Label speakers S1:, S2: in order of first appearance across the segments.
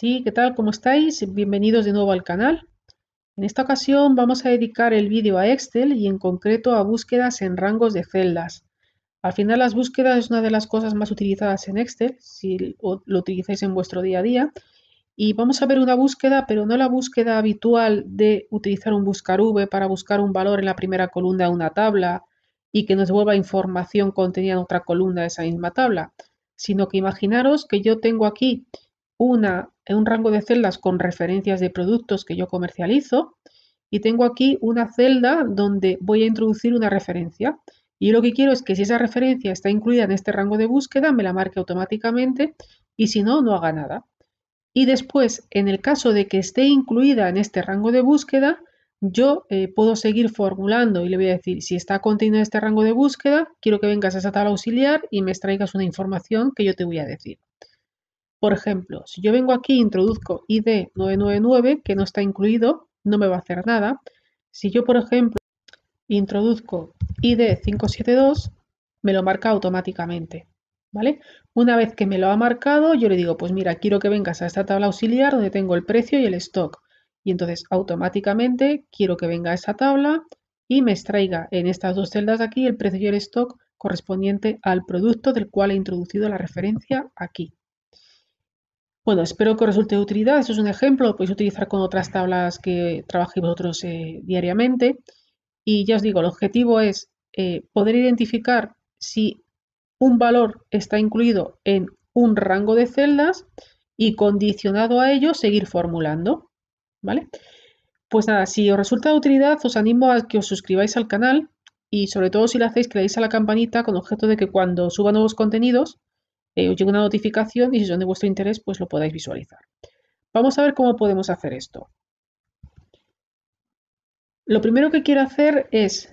S1: Sí, ¿qué tal? ¿Cómo estáis? Bienvenidos de nuevo al canal. En esta ocasión vamos a dedicar el vídeo a Excel y en concreto a búsquedas en rangos de celdas. Al final las búsquedas es una de las cosas más utilizadas en Excel, si lo utilizáis en vuestro día a día. Y vamos a ver una búsqueda, pero no la búsqueda habitual de utilizar un buscar V para buscar un valor en la primera columna de una tabla y que nos devuelva información contenida en otra columna de esa misma tabla, sino que imaginaros que yo tengo aquí una, un rango de celdas con referencias de productos que yo comercializo y tengo aquí una celda donde voy a introducir una referencia. Y lo que quiero es que si esa referencia está incluida en este rango de búsqueda, me la marque automáticamente y si no, no haga nada. Y después, en el caso de que esté incluida en este rango de búsqueda, yo eh, puedo seguir formulando y le voy a decir, si está contenido en este rango de búsqueda, quiero que vengas a esa tabla auxiliar y me extraigas una información que yo te voy a decir. Por ejemplo, si yo vengo aquí e introduzco ID 999, que no está incluido, no me va a hacer nada. Si yo, por ejemplo, introduzco ID 572, me lo marca automáticamente. ¿Vale? Una vez que me lo ha marcado, yo le digo, pues mira, quiero que vengas a esta tabla auxiliar donde tengo el precio y el stock. Y entonces automáticamente quiero que venga a esa tabla y me extraiga en estas dos celdas de aquí el precio y el stock correspondiente al producto del cual he introducido la referencia aquí. Bueno, espero que os resulte de utilidad. Esto es un ejemplo, lo podéis utilizar con otras tablas que trabajéis vosotros eh, diariamente. Y ya os digo, el objetivo es eh, poder identificar si un valor está incluido en un rango de celdas y condicionado a ello seguir formulando. ¿Vale? Pues nada, si os resulta de utilidad, os animo a que os suscribáis al canal y sobre todo si lo hacéis, que a la campanita con objeto de que cuando suba nuevos contenidos eh, os llega una notificación y si son de vuestro interés, pues lo podáis visualizar. Vamos a ver cómo podemos hacer esto. Lo primero que quiero hacer es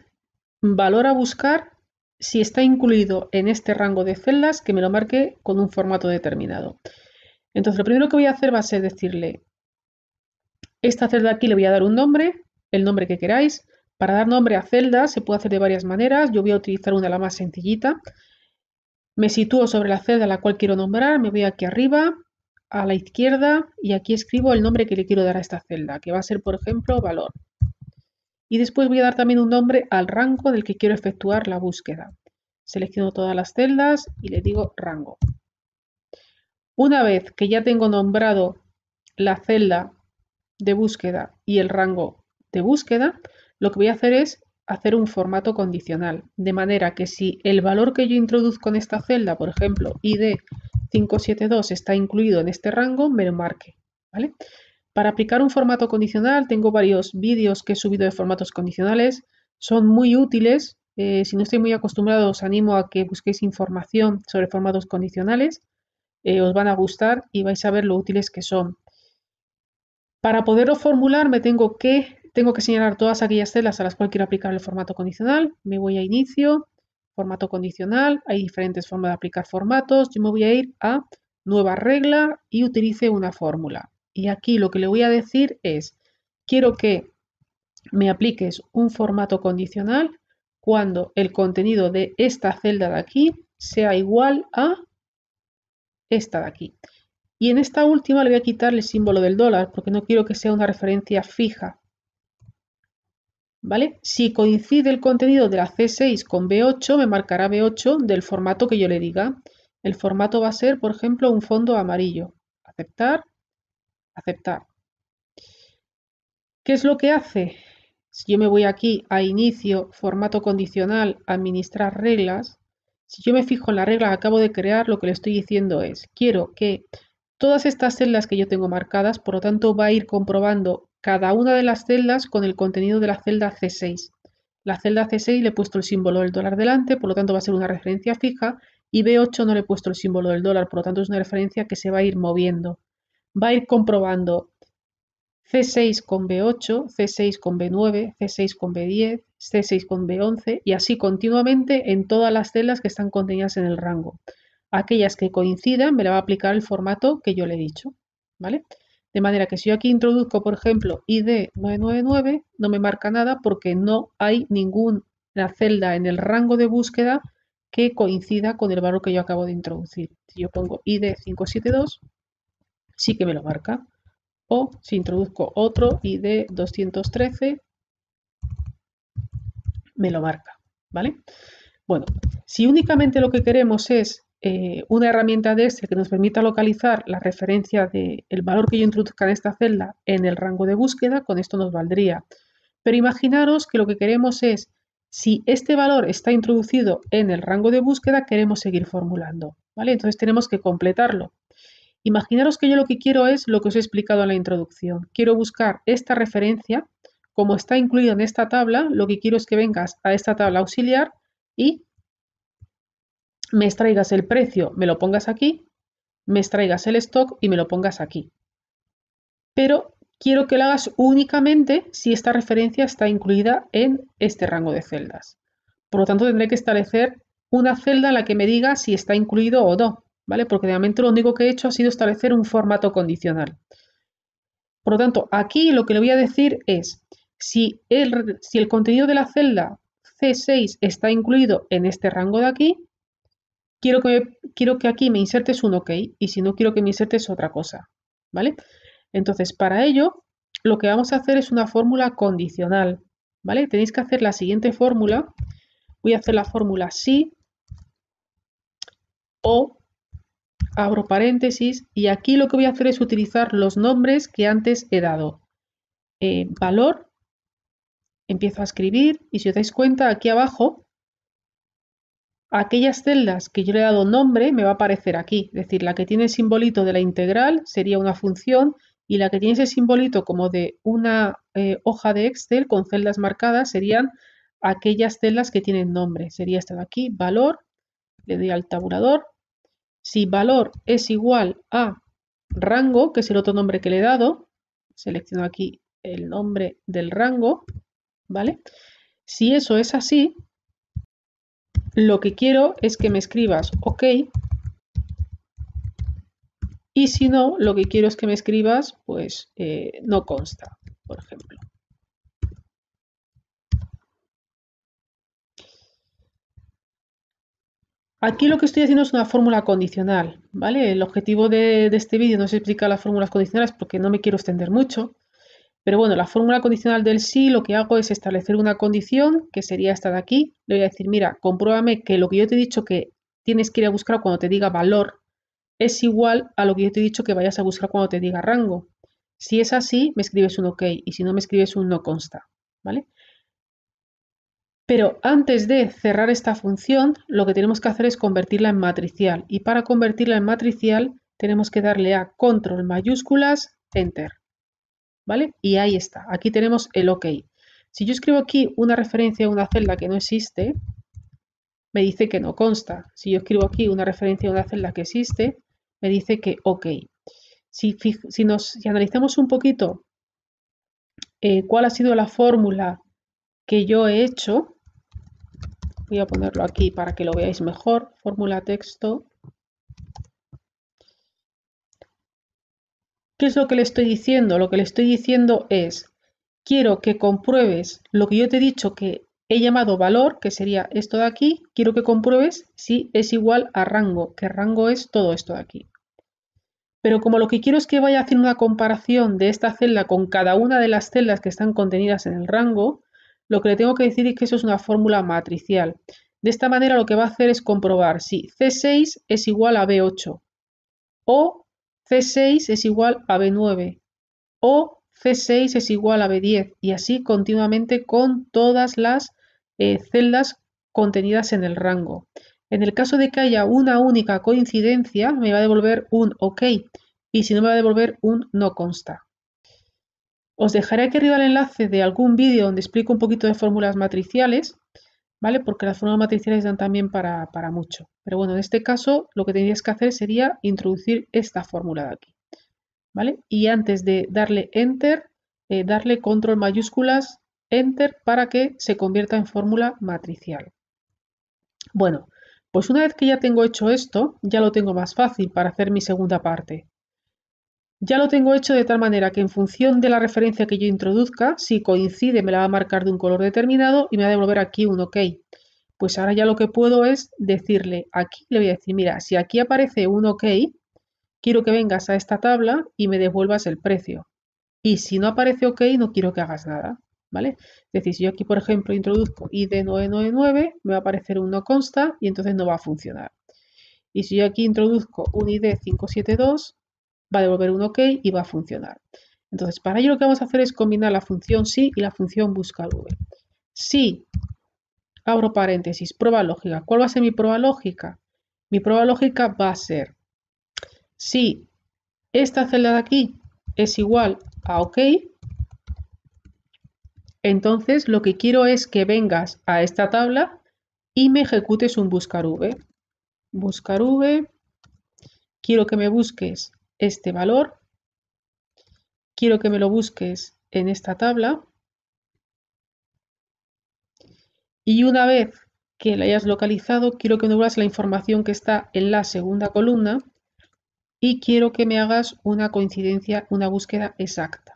S1: valor a buscar si está incluido en este rango de celdas que me lo marque con un formato determinado. Entonces, lo primero que voy a hacer va a ser decirle, esta celda aquí le voy a dar un nombre, el nombre que queráis. Para dar nombre a celdas se puede hacer de varias maneras. Yo voy a utilizar una de la más sencillita, me sitúo sobre la celda a la cual quiero nombrar, me voy aquí arriba, a la izquierda, y aquí escribo el nombre que le quiero dar a esta celda, que va a ser, por ejemplo, valor. Y después voy a dar también un nombre al rango del que quiero efectuar la búsqueda. Selecciono todas las celdas y le digo rango. Una vez que ya tengo nombrado la celda de búsqueda y el rango de búsqueda, lo que voy a hacer es hacer un formato condicional, de manera que si el valor que yo introduzco en esta celda, por ejemplo, ID 572 está incluido en este rango, me lo marque. ¿vale? Para aplicar un formato condicional, tengo varios vídeos que he subido de formatos condicionales, son muy útiles. Eh, si no estoy muy acostumbrado, os animo a que busquéis información sobre formatos condicionales. Eh, os van a gustar y vais a ver lo útiles que son. Para poderlo formular me tengo que tengo que señalar todas aquellas celdas a las cuales quiero aplicar el formato condicional. Me voy a inicio, formato condicional. Hay diferentes formas de aplicar formatos. Yo me voy a ir a nueva regla y utilice una fórmula. Y aquí lo que le voy a decir es, quiero que me apliques un formato condicional cuando el contenido de esta celda de aquí sea igual a esta de aquí. Y en esta última le voy a quitar el símbolo del dólar porque no quiero que sea una referencia fija. ¿Vale? Si coincide el contenido de la C6 con B8, me marcará B8 del formato que yo le diga. El formato va a ser, por ejemplo, un fondo amarillo. Aceptar, aceptar. ¿Qué es lo que hace? Si yo me voy aquí a inicio, formato condicional, administrar reglas, si yo me fijo en la regla que acabo de crear, lo que le estoy diciendo es, quiero que todas estas celdas que yo tengo marcadas, por lo tanto va a ir comprobando cada una de las celdas con el contenido de la celda C6. La celda C6 le he puesto el símbolo del dólar delante, por lo tanto va a ser una referencia fija, y B8 no le he puesto el símbolo del dólar, por lo tanto es una referencia que se va a ir moviendo. Va a ir comprobando C6 con B8, C6 con B9, C6 con B10, C6 con B11 y así continuamente en todas las celdas que están contenidas en el rango. Aquellas que coincidan me la va a aplicar el formato que yo le he dicho. ¿Vale? De manera que si yo aquí introduzco, por ejemplo, ID 999, no me marca nada porque no hay ninguna celda en el rango de búsqueda que coincida con el valor que yo acabo de introducir. Si yo pongo ID 572, sí que me lo marca. O si introduzco otro ID 213, me lo marca. ¿Vale? Bueno, si únicamente lo que queremos es eh, una herramienta de ese que nos permita localizar la referencia del el valor que yo introduzca en esta celda en el rango de búsqueda, con esto nos valdría. Pero imaginaros que lo que queremos es, si este valor está introducido en el rango de búsqueda, queremos seguir formulando, ¿vale? Entonces tenemos que completarlo. Imaginaros que yo lo que quiero es lo que os he explicado en la introducción. Quiero buscar esta referencia, como está incluida en esta tabla, lo que quiero es que vengas a esta tabla auxiliar y me extraigas el precio, me lo pongas aquí, me extraigas el stock y me lo pongas aquí. Pero quiero que lo hagas únicamente si esta referencia está incluida en este rango de celdas. Por lo tanto, tendré que establecer una celda en la que me diga si está incluido o no, ¿vale? Porque de momento lo único que he hecho ha sido establecer un formato condicional. Por lo tanto, aquí lo que le voy a decir es, si el, si el contenido de la celda C6 está incluido en este rango de aquí, quiero que, quiero que aquí me insertes un OK y si no quiero que me insertes otra cosa, ¿vale? Entonces, para ello, lo que vamos a hacer es una fórmula condicional, ¿vale? Tenéis que hacer la siguiente fórmula. Voy a hacer la fórmula sí o, abro paréntesis, y aquí lo que voy a hacer es utilizar los nombres que antes he dado. Eh, valor, empiezo a escribir y si os dais cuenta aquí abajo aquellas celdas que yo le he dado nombre me va a aparecer aquí. Es decir, la que tiene el simbolito de la integral sería una función y la que tiene ese simbolito como de una eh, hoja de Excel con celdas marcadas serían aquellas celdas que tienen nombre. Sería esta de aquí, valor, le doy al tabulador. Si valor es igual a rango, que es el otro nombre que le he dado, selecciono aquí el nombre del rango, ¿vale? Si eso es así, lo que quiero es que me escribas OK. Y si no, lo que quiero es que me escribas, pues eh, no consta, por ejemplo. Aquí lo que estoy haciendo es una fórmula condicional, ¿vale? El objetivo de, de este vídeo no es explicar las fórmulas condicionales porque no me quiero extender mucho, pero bueno, la fórmula condicional del sí lo que hago es establecer una condición, que sería esta de aquí. Le voy a decir, mira, compruébame que lo que yo te he dicho que tienes que ir a buscar cuando te diga valor es igual a lo que yo te he dicho que vayas a buscar cuando te diga rango. Si es así, me escribes un OK y si no me escribes un no consta, ¿vale? Pero antes de cerrar esta función, lo que tenemos que hacer es convertirla en matricial y para convertirla en matricial tenemos que darle a control mayúsculas, enter. ¿vale? Y ahí está, aquí tenemos el OK. Si yo escribo aquí una referencia a una celda que no existe, me dice que no consta. Si yo escribo aquí una referencia a una celda que existe, me dice que OK. Si, nos, analizamos un poquito eh, cuál ha sido la fórmula que yo he hecho, voy a ponerlo aquí para que lo veáis mejor, fórmula texto ¿Qué es lo que le estoy diciendo? Lo que le estoy diciendo es, quiero que compruebes lo que yo te he dicho que he llamado valor, que sería esto de aquí, quiero que compruebes si es igual a rango, que rango es todo esto de aquí. Pero como lo que quiero es que vaya a hacer una comparación de esta celda con cada una de las celdas que están contenidas en el rango, lo que le tengo que decir es que eso es una fórmula matricial. De esta manera lo que va a hacer es comprobar si C6 es igual a B8 o C6 es igual a B9 o C6 es igual a B10 y así continuamente con todas las eh, celdas contenidas en el rango. En el caso de que haya una única coincidencia, me va a devolver un OK y si no me va a devolver un no consta. Os dejaré aquí arriba el enlace de algún vídeo donde explico un poquito de fórmulas matriciales ¿vale? Porque las fórmulas matriciales dan también para, para mucho. Pero bueno, en este caso lo que tendrías que hacer sería introducir esta fórmula de aquí, ¿vale? Y antes de darle Enter, eh, darle Control mayúsculas, Enter, para que se convierta en fórmula matricial. Bueno, pues una vez que ya tengo hecho esto, ya lo tengo más fácil para hacer mi segunda parte ya lo tengo hecho de tal manera que en función de la referencia que yo introduzca, si coincide me la va a marcar de un color determinado y me va a devolver aquí un OK. Pues ahora ya lo que puedo es decirle, aquí le voy a decir, mira, si aquí aparece un OK, quiero que vengas a esta tabla y me devuelvas el precio. Y si no aparece OK, no quiero que hagas nada, ¿vale? Es decir, si yo aquí, por ejemplo, introduzco ID999, me va a aparecer un no consta y entonces no va a funcionar. Y si yo aquí introduzco un ID572, va a devolver un OK y va a funcionar. Entonces, para ello lo que vamos a hacer es combinar la función sí y la función buscar v. Si, abro paréntesis, prueba lógica. ¿Cuál va a ser mi prueba lógica? Mi prueba lógica va a ser si esta celda de aquí es igual a OK, entonces lo que quiero es que vengas a esta tabla y me ejecutes un buscar v. Buscar v, quiero que me busques este valor. Quiero que me lo busques en esta tabla. Y una vez que la hayas localizado, quiero que me vuelvas la información que está en la segunda columna y quiero que me hagas una coincidencia, una búsqueda exacta.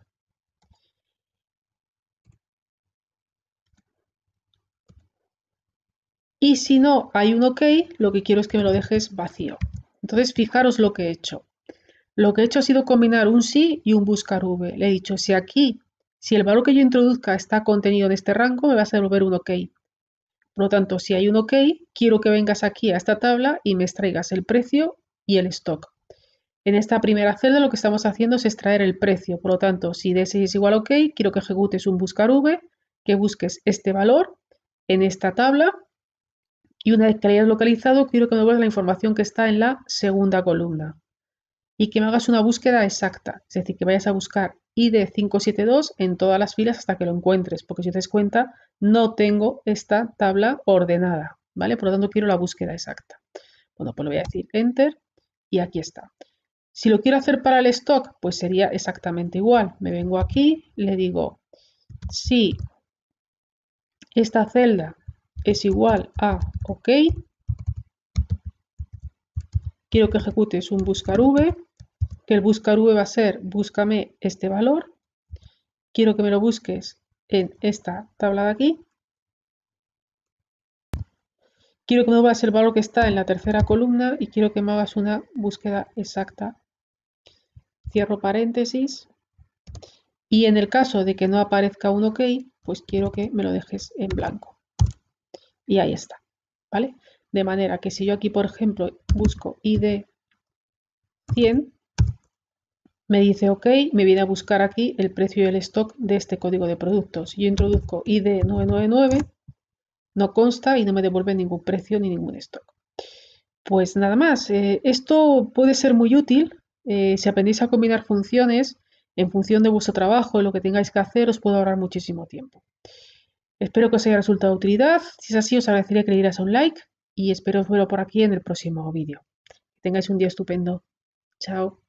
S1: Y si no hay un OK, lo que quiero es que me lo dejes vacío. Entonces, fijaros lo que he hecho. Lo que he hecho ha sido combinar un sí y un buscar v. Le he dicho, si aquí, si el valor que yo introduzca está contenido en este rango, me vas a devolver un ok. Por lo tanto, si hay un ok, quiero que vengas aquí a esta tabla y me extraigas el precio y el stock. En esta primera celda lo que estamos haciendo es extraer el precio. Por lo tanto, si D6 es igual a OK, quiero que ejecutes un buscar V, que busques este valor en esta tabla y una vez que lo hayas localizado, quiero que me vuelvas la información que está en la segunda columna y que me hagas una búsqueda exacta, es decir, que vayas a buscar ID572 en todas las filas hasta que lo encuentres, porque si te das cuenta, no tengo esta tabla ordenada, ¿vale? Por lo tanto, quiero la búsqueda exacta. Bueno, pues le voy a decir Enter y aquí está. Si lo quiero hacer para el stock, pues sería exactamente igual. Me vengo aquí, le digo, si esta celda es igual a OK, quiero que ejecutes un buscar V que el buscar v va a ser búscame este valor. Quiero que me lo busques en esta tabla de aquí. Quiero que me ser el valor que está en la tercera columna y quiero que me hagas una búsqueda exacta. Cierro paréntesis. Y en el caso de que no aparezca un OK, pues quiero que me lo dejes en blanco. Y ahí está, ¿vale? De manera que si yo aquí, por ejemplo, busco ID 100, me dice OK, me viene a buscar aquí el precio y el stock de este código de productos. Yo introduzco ID999, no consta y no me devuelve ningún precio ni ningún stock. Pues nada más, eh, esto puede ser muy útil eh, si aprendéis a combinar funciones en función de vuestro trabajo y lo que tengáis que hacer, os puede ahorrar muchísimo tiempo. Espero que os haya resultado de utilidad. Si es así, os agradecería que le dieras un like y espero veros verlo por aquí en el próximo vídeo. tengáis un día estupendo. Chao.